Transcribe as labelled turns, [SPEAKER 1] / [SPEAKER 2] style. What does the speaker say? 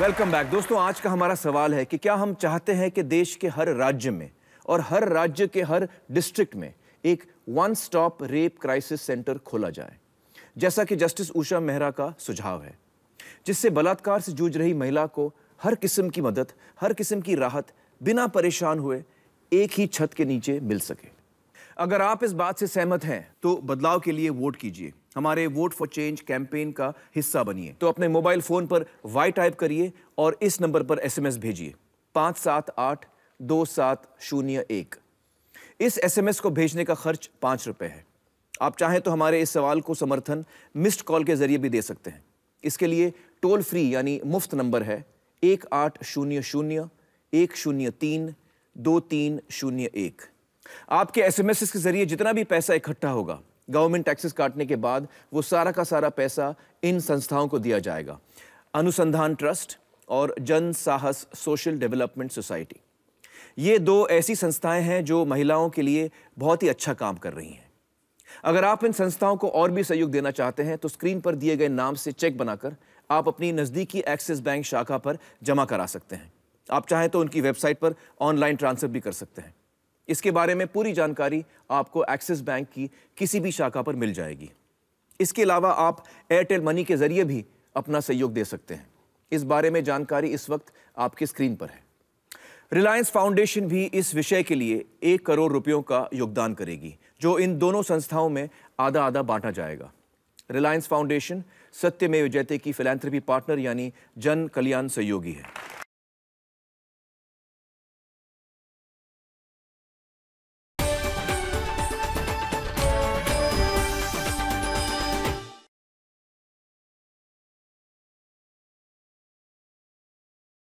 [SPEAKER 1] welcome back दोस्तों आज का हमारा सवाल है कि क्या हम चाहते हैं कि देश के हर राज्य में और हर राज्य के हर डिस्ट्रिक्ट में एक one stop rape crisis centre खोला जाए जैसा कि जस्टिस उषा मेहरा का सुझाव है जिससे बलात्कार से जूझ रही महिला को हर किस्म की मदद हर किस्म की राहत बिना परेशान हुए एक ही छत के नीचे मिल सके अगर आप इस बात से सहमत हैं तो बदलाव के लिए वोट कीजिए हमारे वोट फॉर चेंज कैंपेन का हिस्सा बनिए तो अपने मोबाइल फोन पर वाई टाइप करिए और इस नंबर पर एसएमएस भेजिए पाँच सात आठ दो सात शून्य एक इस एसएमएस को भेजने का खर्च पाँच रुपये है आप चाहें तो हमारे इस सवाल को समर्थन मिस्ड कॉल के जरिए भी दे सकते हैं इसके लिए टोल फ्री यानी मुफ्त नंबर है एक आठ शून्य शून्य एक शून्य तीन दो तीन शून्य एक आपके एस के ज़रिए जितना भी पैसा इकट्ठा होगा गवर्नमेंट टैक्सेस काटने के बाद वो सारा का सारा पैसा इन संस्थाओं को दिया जाएगा अनुसंधान ट्रस्ट और जन साहस सोशल डेवलपमेंट सोसाइटी ये दो ऐसी संस्थाएं हैं जो महिलाओं के लिए बहुत ही अच्छा काम कर रही हैं अगर आप इन संस्थाओं को और भी सहयोग देना चाहते हैं तो स्क्रीन पर दिए गए नाम से चेक बनाकर आप अपनी नज़दीकी एक्सिस बैंक शाखा पर जमा करा सकते हैं आप चाहें तो उनकी वेबसाइट पर ऑनलाइन ट्रांसफ़र भी कर सकते हैं इसके बारे में पूरी जानकारी आपको एक्सिस बैंक की किसी भी शाखा पर मिल जाएगी इसके अलावा आप एयरटेल मनी के ज़रिए भी अपना सहयोग दे सकते हैं इस बारे में जानकारी इस वक्त आपकी स्क्रीन पर है रिलायंस फाउंडेशन भी इस विषय के लिए एक करोड़ रुपयों का योगदान करेगी जो इन दोनों संस्थाओं में आधा आधा बांटा जाएगा रिलायंस फाउंडेशन सत्यमेव जयते की फिलेंथ्रपी पार्टनर यानी जन कल्याण सहयोगी है